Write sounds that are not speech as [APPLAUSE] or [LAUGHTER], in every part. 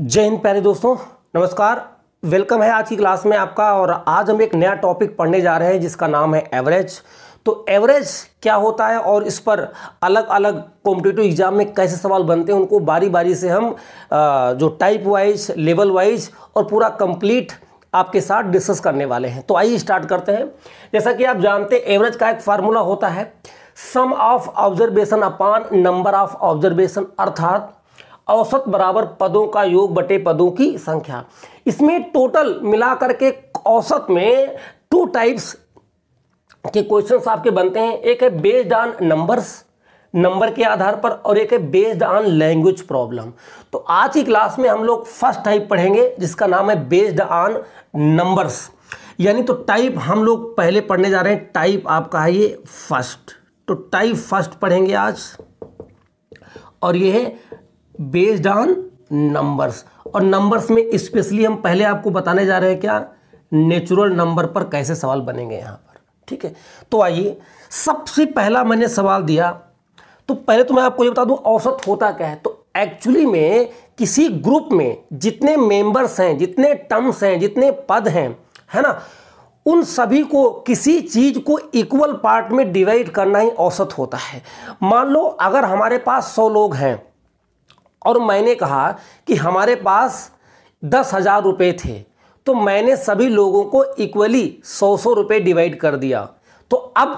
जय हिंद प्यारे दोस्तों नमस्कार वेलकम है आज की क्लास में आपका और आज हम एक नया टॉपिक पढ़ने जा रहे हैं जिसका नाम है एवरेज तो एवरेज क्या होता है और इस पर अलग अलग कॉम्पिटेटिव एग्जाम में कैसे सवाल बनते हैं उनको बारी बारी से हम जो टाइप वाइज लेवल वाइज और पूरा कंप्लीट आपके साथ डिस्कस करने वाले हैं तो आइए स्टार्ट करते हैं जैसा कि आप जानते हैं एवरेज का एक फार्मूला होता है sum of observation upon number of observation अर्थात औसत बराबर पदों का योग बटे पदों की संख्या इसमें टोटल मिलाकर के औसत में टू टाइप्स के क्वेश्चंस आपके बनते हैं एक है बेस्ड ऑन नंबर्स नंबर के आधार पर और एक है बेस्ड ऑन लैंग्वेज प्रॉब्लम तो आज की क्लास में हम लोग फर्स्ट टाइप पढ़ेंगे जिसका नाम है बेस्ड ऑन नंबर्स यानी तो टाइप हम लोग पहले पढ़ने जा रहे हैं टाइप आपका है ये फर्स्ट तो टाइप फर्स्ट पढ़ेंगे आज और ये है बेस्ड ऑन नंबर्स और नंबर्स में स्पेशली हम पहले आपको बताने जा रहे हैं क्या नेचुरल नंबर पर कैसे सवाल बनेंगे यहाँ पर ठीक है तो आइए सबसे पहला मैंने सवाल दिया तो पहले तो मैं आपको ये बता दूं औसत होता क्या है तो एक्चुअली में किसी ग्रुप में जितने मेंबर्स हैं जितने टर्म्स हैं जितने पद हैं है ना उन सभी को किसी चीज़ को इक्वल पार्ट में डिवाइड करना ही औसत होता है मान लो अगर हमारे पास सौ लोग हैं और मैंने कहा कि हमारे पास दस हज़ार रुपये थे तो मैंने सभी लोगों को इक्वली सौ सौ रुपये डिवाइड कर दिया तो अब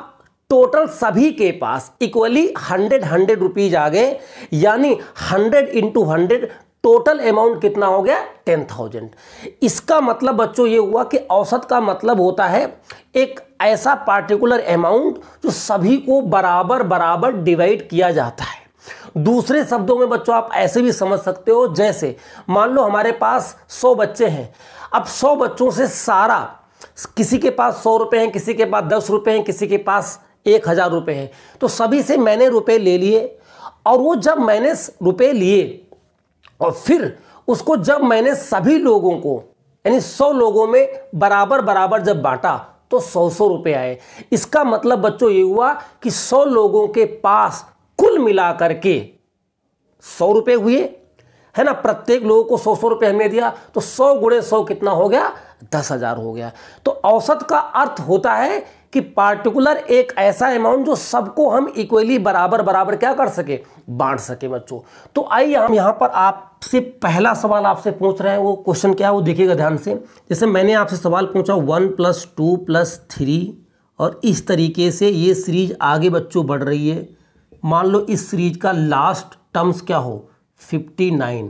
टोटल सभी के पास इक्वली हंड्रेड हंड्रेड रुपीज़ आ गए यानी hundred into hundred total amount कितना हो गया टेन थाउजेंड इसका मतलब बच्चों ये हुआ कि औसत का मतलब होता है एक ऐसा पार्टिकुलर अमाउंट जो सभी को बराबर बराबर डिवाइड किया जाता है दूसरे शब्दों में बच्चों आप ऐसे भी समझ सकते हो जैसे मान लो हमारे पास सौ बच्चे हैं अब सौ बच्चों से सारा किसी के पास सौ रुपये हैं किसी के पास दस रुपये हैं किसी के पास एक हज़ार रुपये हैं तो सभी से मैंने रुपये ले लिए और वो जब मैंने रुपये लिए और फिर उसको जब मैंने सभी लोगों को यानी सौ लोगों में बराबर बराबर जब बांटा तो सौ सौ रुपये आए इसका मतलब बच्चों ये हुआ कि सौ लोगों के पास कुल मिला करके सौ रुपये हुए है ना प्रत्येक लोगों को सौ सौ रुपये हमने दिया तो सौ गुणे सौ कितना हो गया दस हज़ार हो गया तो औसत का अर्थ होता है कि पार्टिकुलर एक ऐसा अमाउंट जो सबको हम इक्वली बराबर बराबर क्या कर सके बांट सके बच्चों तो आइए हम यहाँ पर आपसे पहला सवाल आपसे पूछ रहे हैं वो क्वेश्चन क्या है वो देखिएगा ध्यान से जैसे मैंने आपसे सवाल पूछा one plus two plus three और इस तरीके से ये सीरीज आगे बच्चों बढ़ रही है मान लो इस सीरीज का लास्ट टर्म्स क्या हो 59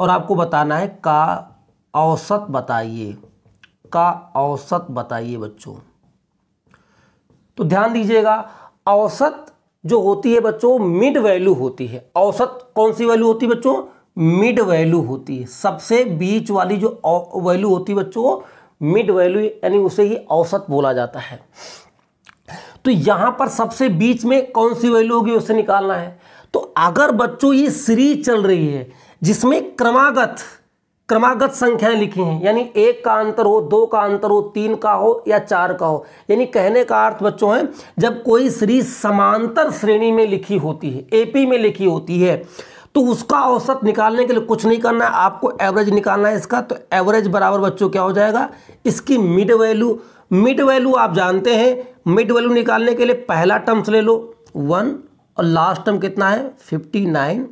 और आपको बताना है का औसत बताइए का औसत बताइए बच्चों तो ध्यान दीजिएगा औसत जो होती है बच्चों मिड वैल्यू होती है औसत कौन सी वैल्यू होती है बच्चों मिड वैल्यू होती है सबसे बीच वाली जो वैल्यू होती है बच्चों मिड वैल्यू यानी उसे ही औसत बोला जाता है तो यहां पर सबसे बीच में कौन सी वैल्यू होगी उसे निकालना है तो अगर बच्चों ये सीरीज चल रही है जिसमें क्रमागत क्रमागत संख्याएं लिखी हैं यानी एक का अंतर हो दो का अंतर हो तीन का हो या चार का हो यानी कहने का अर्थ बच्चों है जब कोई सीरीज समांतर श्रेणी में लिखी होती है एपी में लिखी होती है तो उसका औसत निकालने के लिए कुछ नहीं करना है आपको एवरेज निकालना है इसका तो एवरेज बराबर बच्चों क्या हो जाएगा इसकी मिड वैल्यू मिड वैल्यू आप जानते हैं मिड वैल्यू निकालने के लिए पहला टर्म्स ले लो वन और लास्ट टर्म कितना है फिफ्टी नाइन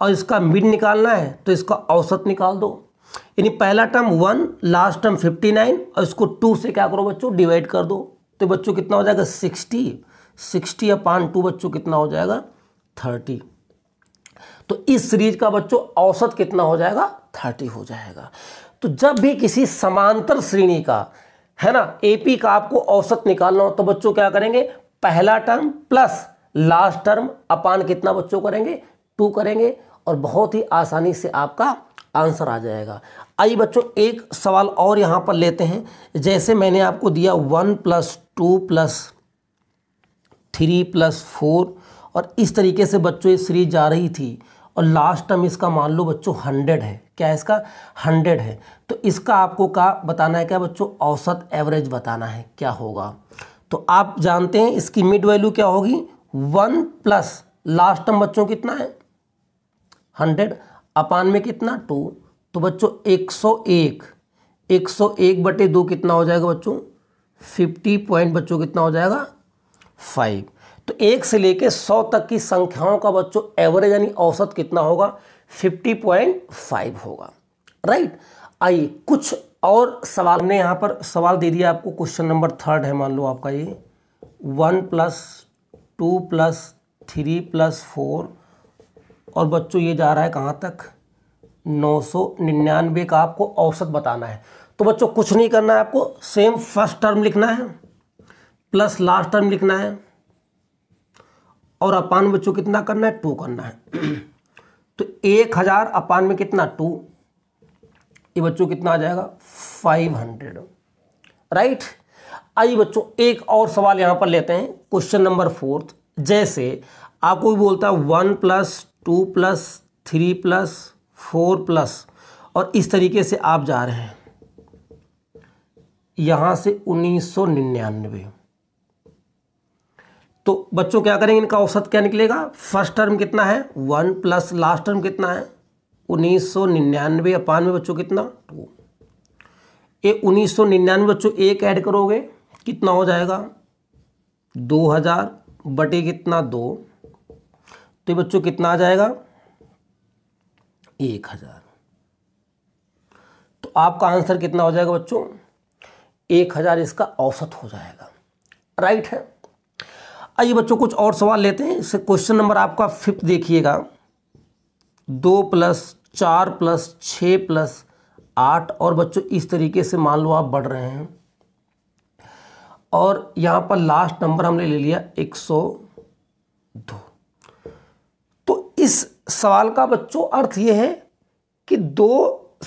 और इसका मिड निकालना है तो इसका औसत निकाल दो यानी पहला term one last term fifty nine और इसको टू से क्या करो बच्चों डिवाइड कर दो तो बच्चों कितना हो जाएगा सिक्सटी सिक्सटी अपॉन टू बच्चों कितना हो जाएगा थर्टी तो इस सीरीज का बच्चों औसत कितना हो जाएगा थर्टी हो जाएगा तो जब भी किसी समांतर श्रेणी का है ना एपी का आपको औसत निकालना हो तो बच्चों क्या करेंगे पहला term plus last term upon कितना बच्चों करेंगे टू करेंगे और बहुत ही आसानी से आपका आंसर आ जाएगा आइए बच्चों एक सवाल और यहां पर लेते हैं जैसे मैंने आपको दिया one plus two plus three plus four और इस तरीके से बच्चों ये सीरीज जा रही थी और लास्ट टर्म इसका मान लो बच्चों हंड्रेड है क्या इसका हंड्रेड है तो इसका आपको का बताना है क्या बच्चों औसत एवरेज बताना है क्या होगा तो आप जानते हैं इसकी मिड वैल्यू क्या होगी वन प्लस लास्ट टर्म बच्चों कितना है हंड्रेड अपान में कितना टू तो बच्चों एक सौ एक एक सौ एक बटे दो कितना हो जाएगा बच्चों फिफ्टी पॉइंट बच्चों कितना हो जाएगा फाइव तो एक से लेकर सौ तक की संख्याओं का बच्चों एवरेज यानी औसत कितना होगा 50.5 होगा राइट आइए कुछ और सवाल ने यहाँ पर सवाल दे दिया आपको क्वेश्चन नंबर थर्ड है मान लो आपका ये one plus two plus three plus four और बच्चों ये जा रहा है कहाँ तक नौ सौ निन्यानवे का आपको औसत बताना है तो बच्चों कुछ नहीं करना है आपको सेम फर्स्ट टर्म लिखना है प्लस लास्ट टर्म लिखना है और अपान बच्चों कितना करना है टू करना है तो एक हज़ार अपान में कितना टू ये बच्चों कितना आ जाएगा फाइव हंड्रेड राइट आइए बच्चों एक और सवाल यहां पर लेते हैं क्वेश्चन नंबर फोर्थ जैसे आपको भी बोलता है one plus two plus three plus four plus और इस तरीके से आप जा रहे हैं यहां से उन्नीस सौ निन्यानवे तो बच्चों क्या करेंगे इनका औसत क्या निकलेगा फर्स्ट टर्म कितना है वन प्लस लास्ट टर्म कितना है उन्नीस सौ निन्यानवे अपानवे बच्चों कितना टू ये उन्नीस सौ निन्यानवे बच्चों एक ऐड करोगे कितना हो जाएगा दो हज़ार बटे कितना दो तो बच्चों कितना आ जाएगा एक हज़ार तो आपका आंसर कितना हो जाएगा बच्चों एक हज़ार इसका औसत हो जाएगा राइट है आइए बच्चों कुछ और सवाल लेते हैं इससे क्वेश्चन नंबर आपका फिफ्थ देखिएगा दो प्लस चार प्लस छः प्लस आठ और बच्चों इस तरीके से मान लो आप बढ़ रहे हैं और यहाँ पर लास्ट नंबर हमने ले लिया एक सौ दो तो इस सवाल का बच्चों अर्थ ये है कि दो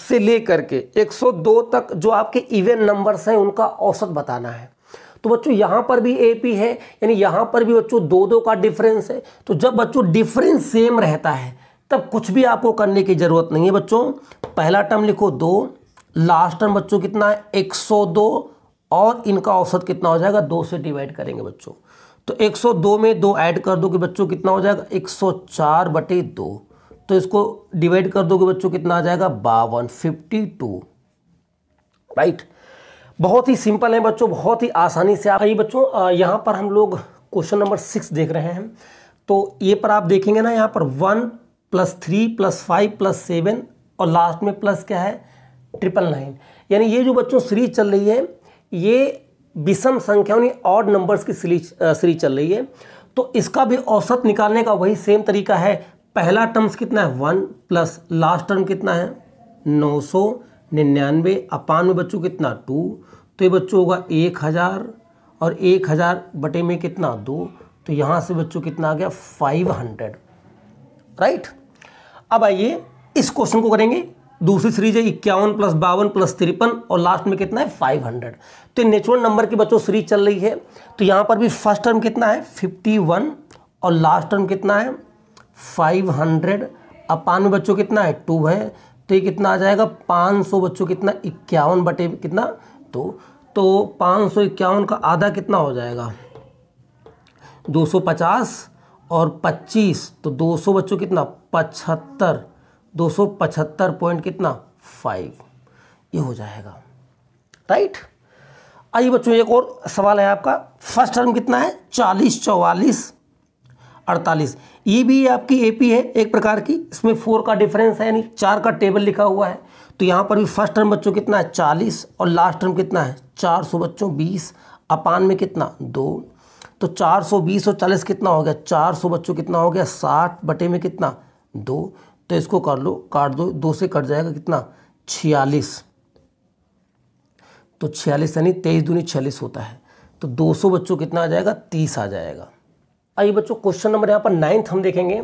से लेकर के 102 तक जो आपके इवेंट नंबर्स हैं उनका औसत बताना है तो बच्चों यहां पर भी ए पी है यानी यहां पर भी बच्चों दो दो का डिफरेंस है तो जब बच्चों डिफरेंस सेम रहता है तब कुछ भी आपको करने की ज़रूरत नहीं है बच्चों पहला टर्म लिखो दो लास्ट टर्म बच्चों कितना है एक सौ दो और इनका औसत कितना हो जाएगा दो से डिवाइड करेंगे बच्चों तो 102 में दो ऐड कर दो कि बच्चों कितना हो जाएगा 104 बटे दो तो इसको डिवाइड कर दो कि बच्चों कितना आ जाएगा बावन फिफ्टी टू राइट बहुत ही सिंपल है बच्चों बहुत ही आसानी से आइए बच्चों यहाँ पर हम लोग क्वेश्चन नंबर सिक्स देख रहे हैं तो ये पर आप देखेंगे ना यहाँ पर one plus three plus five plus seven और लास्ट में प्लस क्या है ट्रिपल नाइन यानी ये जो बच्चों सीरीज चल रही है ये विषम संख्या यानी ऑड नंबर्स की सीरीज सीरीज चल रही है तो इसका भी औसत निकालने का वही सेम तरीका है पहला टर्म्स कितना है वन प्लस लास्ट टर्म कितना है नौ सौ निन्यानवे अपान में बच्चों कितना टू तो ये बच्चों होगा एक हज़ार और एक हज़ार बटे में कितना दो तो यहाँ से बच्चों कितना आ गया फाइव हंड्रेड राइट अब आइए इस क्वेश्चन को करेंगे दूसरी सीरीज है इक्यावन प्लस बावन प्लस तिरपन और लास्ट में कितना है फाइव हंड्रेड तो नेचुरल नंबर की बच्चों सीरीज चल रही है तो यहाँ पर भी फर्स्ट टर्म कितना है फिफ्टी वन और लास्ट टर्म कितना है फाइव हंड्रेड अपान में बच्चों कितना है टू है तो ये कितना आ जाएगा 500 बच्चों कितना इक्यावन बटे कितना दो तो पाँच सौ इक्यावन का आधा कितना हो जाएगा 250 और 25 तो 200 बच्चों कितना पचहत्तर 275 पॉइंट कितना फाइव ये हो जाएगा राइट आइए बच्चों एक और सवाल है आपका फर्स्ट टर्म कितना है चालीस चौवालीस अड़तालीस ये भी आपकी एपी है एक प्रकार की इसमें फोर का डिफरेंस है यानी चार का टेबल लिखा हुआ है तो यहाँ पर भी फर्स्ट टर्म बच्चों कितना है चालीस और लास्ट टर्म कितना है चार सौ बच्चों बीस अपान में कितना दो तो चार सौ बीस और चालीस कितना हो गया चार सौ बच्चों कितना हो गया साठ बटे में कितना दो तो इसको कर लो काट दो दो से कट जाएगा कितना छियालीस तो छियालीस यानी तेईस दूनी छियालीस होता है तो 200 बच्चों कितना आ जाएगा तीस आ जाएगा आइए बच्चों क्वेश्चन नंबर यहाँ पर नाइन्थ हम देखेंगे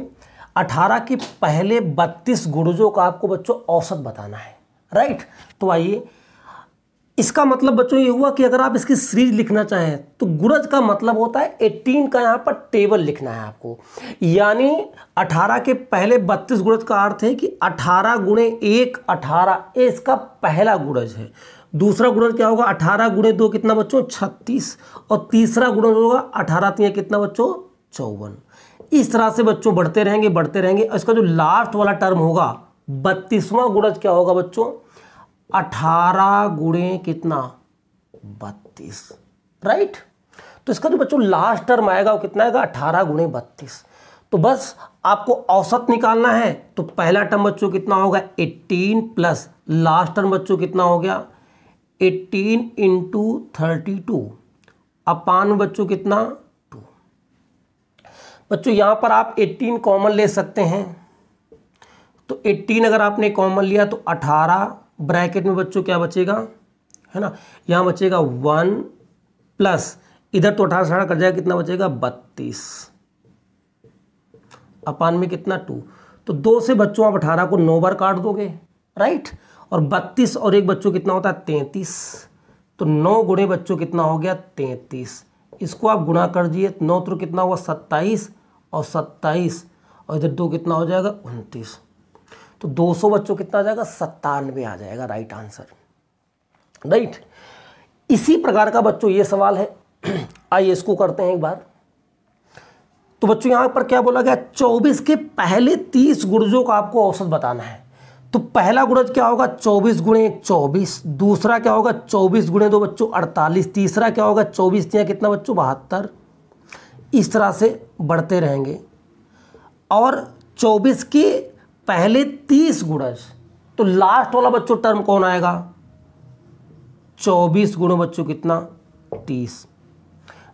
अठारह के पहले बत्तीस गुड़जों का आपको बच्चों औसत बताना है राइट तो आइए इसका मतलब बच्चों ये हुआ कि अगर आप इसकी सीरीज लिखना चाहें तो गुरज का मतलब होता है 18 का यहाँ पर टेबल लिखना है आपको यानी 18 के पहले 32 गुरज का अर्थ है कि 18 गुणे एक अठारह इसका पहला गुरज है दूसरा गुणज क्या होगा 18 गुणे दो कितना बच्चों 36 और तीसरा गुणज होगा 18 तीन कितना बच्चों चौवन इस तरह से बच्चों बढ़ते रहेंगे बढ़ते रहेंगे इसका जो लास्ट वाला टर्म होगा बत्तीसवां गुणज क्या होगा बच्चों अठारह गुणे कितना बत्तीस राइट तो इसका जो बच्चों लास्ट टर्म आएगा वो कितना आएगा अठारह गुणे बत्तीस तो बस आपको औसत निकालना है तो पहला टर्म बच्चों कितना होगा एट्टीन प्लस लास्ट टर्म बच्चों कितना हो गया eighteen into thirty two upon बच्चों कितना बच्चों यहाँ पर आप 18 कॉमन ले सकते हैं तो 18 अगर आपने कॉमन लिया तो 18 ब्रैकेट में बच्चों क्या बचेगा है ना यहाँ बचेगा वन प्लस इधर तो अठारह साढ़ा कर जाएगा कितना बचेगा बत्तीस अपान में कितना टू तो दो से बच्चों आप अठारह को नौ बार काट दोगे राइट और बत्तीस और एक बच्चों कितना होता है तैंतीस तो नौ गुणे बच्चों कितना हो गया तैंतीस इसको आप गुणा कर दिए नौ तो कितना हुआ सत्ताईस और सत्ताईस और इधर दो कितना हो जाएगा उनतीस तो 200 बच्चों कितना आ जाएगा सत्तानवे आ जाएगा राइट आंसर राइट इसी प्रकार का बच्चों ये सवाल है [CLEARS THROAT] आइए इसको करते हैं एक बार तो बच्चों यहाँ पर क्या बोला गया 24 के पहले 30 गुर्जों का आपको औसत बताना है तो पहला गुणज क्या होगा चौबीस गुणे एक चौबीस दूसरा क्या होगा चौबीस गुणे दो बच्चों अड़तालीस तीसरा क्या होगा चौबीस दिया कितना बच्चों बहत्तर इस तरह से बढ़ते रहेंगे और चौबीस के पहले तीस गुणज तो लास्ट वाला बच्चों टर्म कौन आएगा चौबीस गुण बच्चों कितना तीस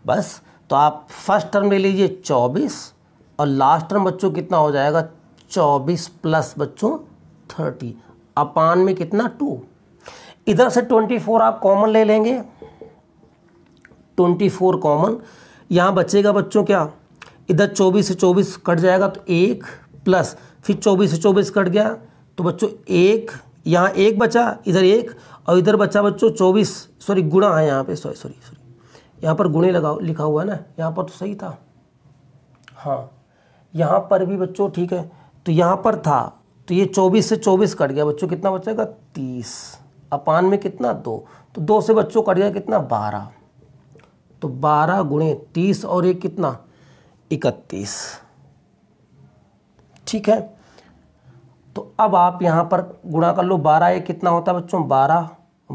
बस तो आप फर्स्ट टर्म ले लीजिए चौबीस और लास्ट टर्म बच्चों कितना हो जाएगा चौबीस प्लस बच्चों थर्टी अपान में कितना टू इधर से ट्वेंटी फोर आप कॉमन ले लेंगे ट्वेंटी फोर कॉमन यहाँ बचेगा बच्चों क्या इधर चौबीस से चौबीस कट जाएगा तो एक प्लस फिर चौबीस से चौबीस कट गया तो बच्चों एक यहाँ एक बचा इधर एक और इधर बचा बच्चों चौबीस सॉरी गुणा है यहाँ पे सॉरी सॉरी सॉरी यहाँ पर गुणे लगाओ लिखा हुआ है ना यहाँ पर तो सही था हाँ यहाँ पर भी बच्चों ठीक है तो यहाँ पर था तो ये चौबीस से चौबीस कट गया बच्चों कितना बचेगा तीस अपान में कितना दो तो दो से बच्चों कट गया कितना बारह तो बारह गुणे तीस और ये कितना इकतीस ठीक है तो अब आप यहाँ पर गुणा कर लो बारह ये कितना होता है बच्चों बारह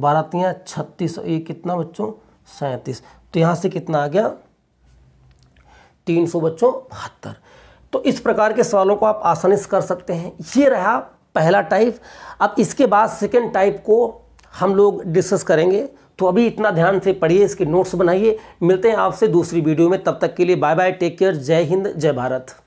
बारह तीन छत्तीस ये कितना बच्चों सैंतीस तो यहाँ से कितना आ गया तीन सौ बच्चों बहत्तर तो इस प्रकार के सवालों को आप आसानी से कर सकते हैं ये रहा पहला टाइप अब इसके बाद सेकेंड टाइप को हम लोग डिस्कस करेंगे तो अभी इतना ध्यान से पढ़िए इसके नोट्स बनाइए मिलते हैं आपसे दूसरी वीडियो में तब तक के लिए बाय बाय टेक केयर जय हिंद जय भारत